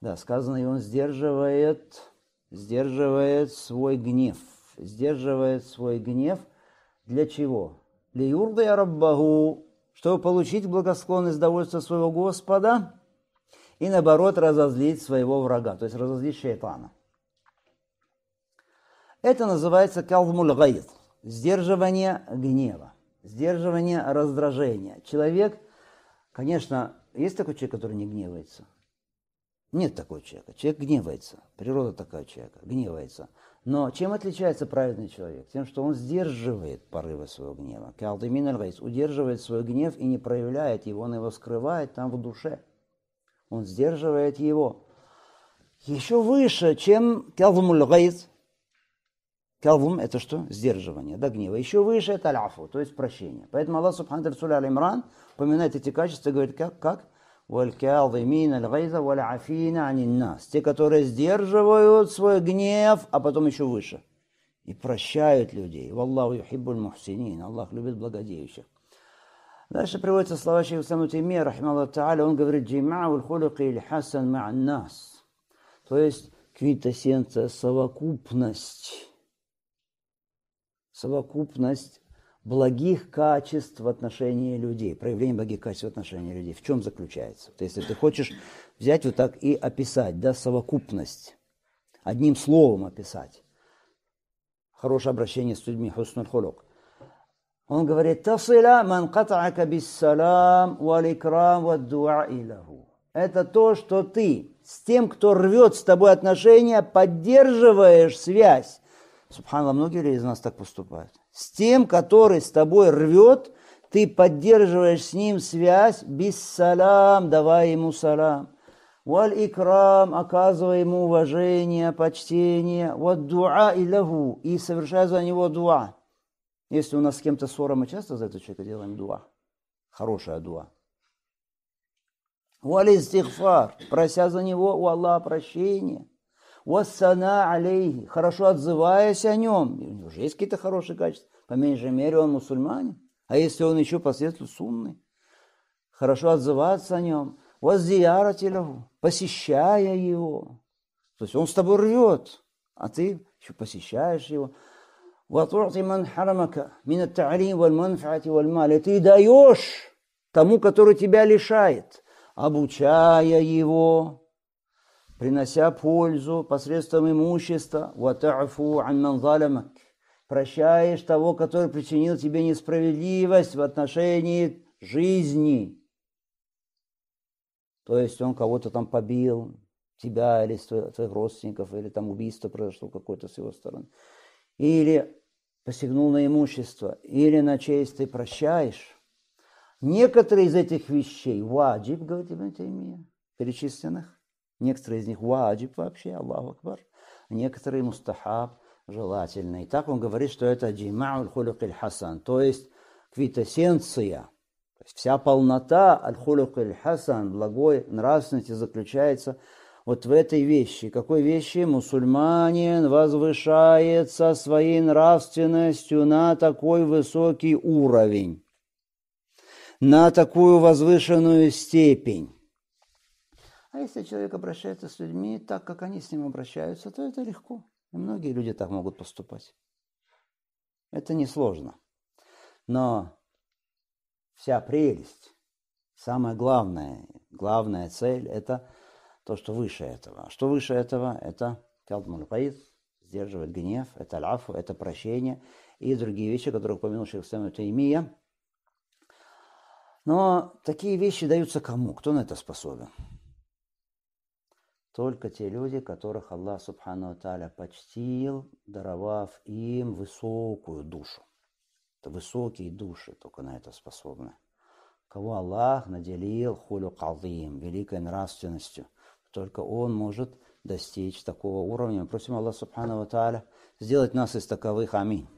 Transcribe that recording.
Да, сказано, и он сдерживает, сдерживает свой гнев. Сдерживает свой гнев для чего? Для юрда раббаху, чтобы получить благосклонность довольства своего Господа и, наоборот, разозлить своего врага, то есть разозлить шейтана. Это называется калмуль гайд, сдерживание гнева, сдерживание раздражения. Человек, конечно, есть такой человек, который не гневается – нет такого человека. Человек гневается. Природа такая человека. Гневается. Но чем отличается праведный человек? Тем, что он сдерживает порывы своего гнева. Калдемин Альгайс удерживает свой гнев и не проявляет его, он его скрывает там в душе. Он сдерживает его. Еще выше, чем Калвум Альгайс. Калвум – это что? Сдерживание, да, гнева. Еще выше – это Ляфу, то есть прощение. Поэтому Аллах Субхану Аль-Имран поминает эти качества и говорит, как? как? Те, которые сдерживают свой гнев, а потом еще выше. И прощают людей. Валлаху юхиббуль мухсинин. Аллах любит благодеющих. Дальше приводится слова Шейха Саму Теймия, он говорит, «Джимау хулик или хасан нас». То есть квинтэссенция, совокупность. Совокупность благих качеств в отношении людей, проявление благих качеств в отношении людей. В чем заключается? То есть, если ты хочешь взять вот так и описать, да, совокупность, одним словом описать, хорошее обращение с людьми, хуснуль хулук. Он говорит, «Тасила ман катаака биссалам валикрам ваддуа илаху». Это то, что ты с тем, кто рвет с тобой отношения, поддерживаешь связь. Субханаллах, многие из нас так поступают. С тем, который с тобой рвет, ты поддерживаешь с ним связь, биссалям, давай ему салам. Валь икрам, оказывай ему уважение, почтение. Вот дуа и лягу, и совершай за него дуа. Если у нас с кем-то ссора, мы часто за этого человека делаем дуа. Хорошая дуа. Валь истихфар, прося за него у Аллаха прощения. Вассана алейхи, хорошо отзываясь о нем. у него же есть какие-то хорошие качества. По меньшей мере он мусульманин. А если он еще последствию сунны, хорошо отзываться о нем. Воздиярателю, посещая его. То есть он с тобой рвет, а ты еще посещаешь его. وتعطي من حرمك من التعليم والمنفعة والمال. Ты даешь тому, который тебя лишает, обучая его, принося пользу посредством имущества, ватафу анман заламак, прощаешь того, который причинил тебе несправедливость в отношении жизни. То есть он кого-то там побил, тебя или твоих родственников, или там убийство произошло какое-то с его стороны. Или посягнул на имущество, или на честь ты прощаешь. Некоторые из этих вещей, ваджиб, говорит Ибн Таймия, перечисленных, Некоторые из них ваджиб вообще, Аллаху Акбар. А некоторые мустахаб желательные. И так он говорит, что это джимауль хулюк хасан, то есть квитосенция. То есть вся полнота аль-хулюк хасан, благой нравственности заключается вот в этой вещи. Какой вещи? Мусульманин возвышается своей нравственностью на такой высокий уровень, на такую возвышенную степень а если человек обращается с людьми так, как они с ним обращаются, то это легко. И многие люди так могут поступать. Это несложно. Но вся прелесть, самая главная, главная цель – это то, что выше этого. А что выше этого – это калдмулькаид, сдерживать гнев, это лафу, это прощение и другие вещи, которые упомянул Шейхсам Таймия. Но такие вещи даются кому? Кто на это способен? только те люди, которых Аллах Субхану Таля почтил, даровав им высокую душу. Это высокие души только на это способны. Кого Аллах наделил хулю калдим, великой нравственностью, только Он может достичь такого уровня. Мы просим Аллах Субхану Таля сделать нас из таковых. Аминь.